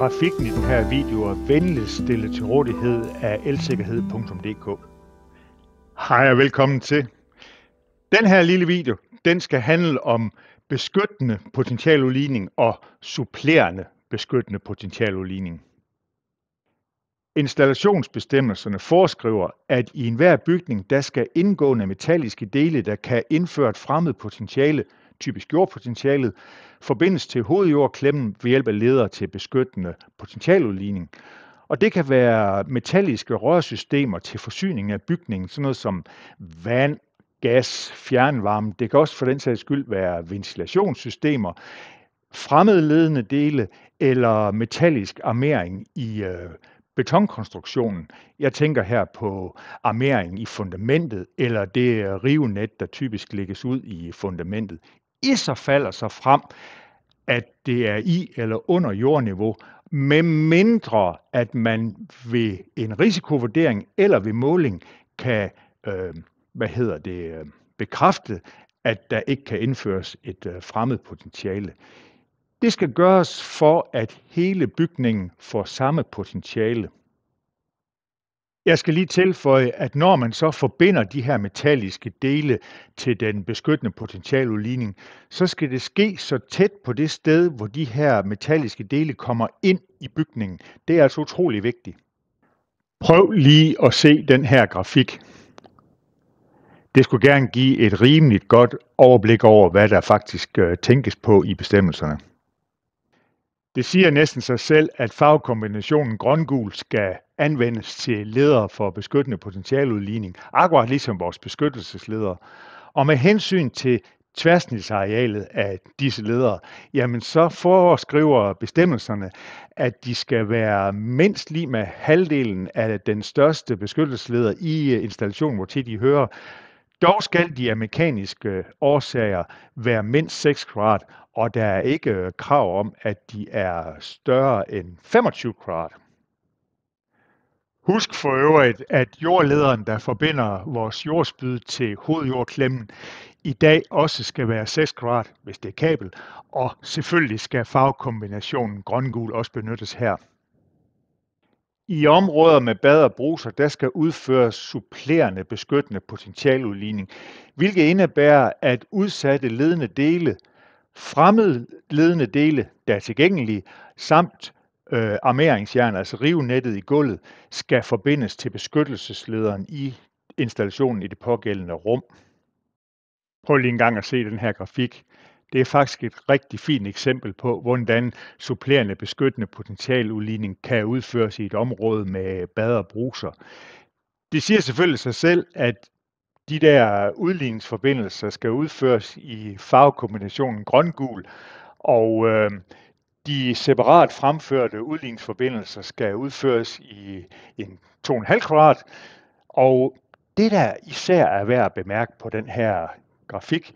Grafikken i den her video er venligst stillet til rådighed af elsikkerhed.dk. Hej og velkommen til. Den her lille video, den skal handle om beskyttende potentialudligning og supplerende beskyttende potentialudligning. Installationsbestemmelserne foreskriver, at i enhver bygning, der skal indgående metalliske dele, der kan indføre et fremmed potentiale, typisk jordpotentialet, forbindes til hovedjordklemmen ved hjælp af ledere til beskyttende potentialudligning. Og det kan være metalliske rørsystemer til forsyning af bygningen, sådan noget som vand, gas, fjernvarme. Det kan også for den sags skyld være ventilationssystemer, fremmedledende dele eller metallisk armering i øh, betonkonstruktionen. Jeg tænker her på armering i fundamentet, eller det rivenet, der typisk lægges ud i fundamentet i så falder sig frem, at det er i eller under jordniveau, med mindre at man ved en risikovurdering eller ved måling kan øh, hvad hedder det, øh, bekræfte, at der ikke kan indføres et øh, fremmed potentiale. Det skal gøres for, at hele bygningen får samme potentiale. Jeg skal lige tilføje, at når man så forbinder de her metalliske dele til den beskyttende potentialudligning, så skal det ske så tæt på det sted, hvor de her metalliske dele kommer ind i bygningen. Det er altså utrolig vigtigt. Prøv lige at se den her grafik. Det skulle gerne give et rimeligt godt overblik over, hvad der faktisk øh, tænkes på i bestemmelserne. Det siger næsten sig selv, at farvekombinationen grøn-gul skal anvendes til ledere for beskyttende potentialudligning, akkurat ligesom vores beskyttelsesledere. Og med hensyn til tværsnitsarealet af disse ledere, jamen så foreskriver bestemmelserne, at de skal være mindst lige med halvdelen af den største beskyttelsesleder i øh, installationen, hvor tit de hører dog skal de amerikanske årsager være mindst 6 kvadrat, og der er ikke øh, krav om, at de er større end 25 kvadrat. Husk for øvrigt, at jordlederen, der forbinder vores jordspyd til hovedjordklemmen, i dag også skal være 6 kvadrat, hvis det er kabel, og selvfølgelig skal farvekombinationen grøn-gul også benyttes her. I områder med bad og bruser, der skal udføres supplerende beskyttende potentialudligning, hvilket indebærer, at udsatte ledende dele, fremmede ledende dele, der er tilgængelige, samt øh, armeringsjern, altså rivnettet i gulvet, skal forbindes til beskyttelseslederen i installationen i det pågældende rum. Prøv lige en gang at se den her grafik. Det er faktisk et rigtig fint eksempel på, hvordan supplerende beskyttende potentialudligning kan udføres i et område med bad og bruser. Det siger selvfølgelig sig selv, at de der udligningsforbindelser skal udføres i farvekombinationen grøn-gul, og øh, de separat fremførte udligningsforbindelser skal udføres i en 2,5 kvadrat, og det der især er værd at bemærke på den her grafik,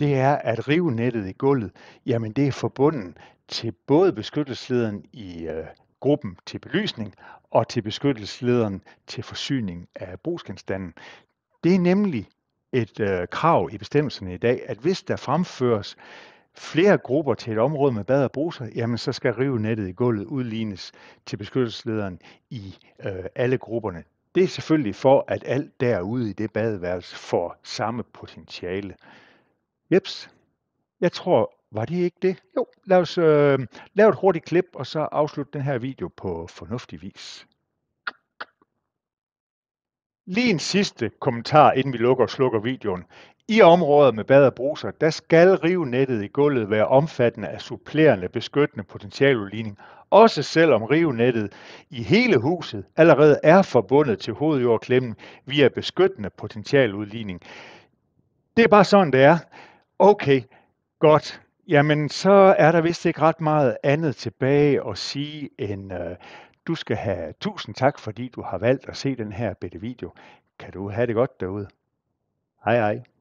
det er at rive nettet i gulvet, jamen det er forbundet til både beskyttelseslederen i øh, gruppen til belysning og til beskyttelseslederen til forsyning af brugsgenstanden. Det er nemlig et øh, krav i bestemmelserne i dag, at hvis der fremføres flere grupper til et område med bad og bruser, jamen så skal nettet i gulvet udlignes til beskyttelseslederen i øh, alle grupperne. Det er selvfølgelig for, at alt derude i det badeværelse får samme potentiale. Jeps, jeg tror, var det ikke det? Jo, lad os øh, lave et hurtigt klip, og så afslutte den her video på fornuftig vis. Lige en sidste kommentar, inden vi lukker og slukker videoen. I områder med bad og bruser, der skal nettet i gulvet være omfattende af supplerende beskyttende potentialudligning, også selvom nettet i hele huset allerede er forbundet til hovedjordklemmen via beskyttende potentialudligning. Det er bare sådan, det er. Okay, godt. Jamen, så er der vist ikke ret meget andet tilbage at sige end, øh, du skal have tusind tak, fordi du har valgt at se den her bitte video. Kan du have det godt derude. Hej hej.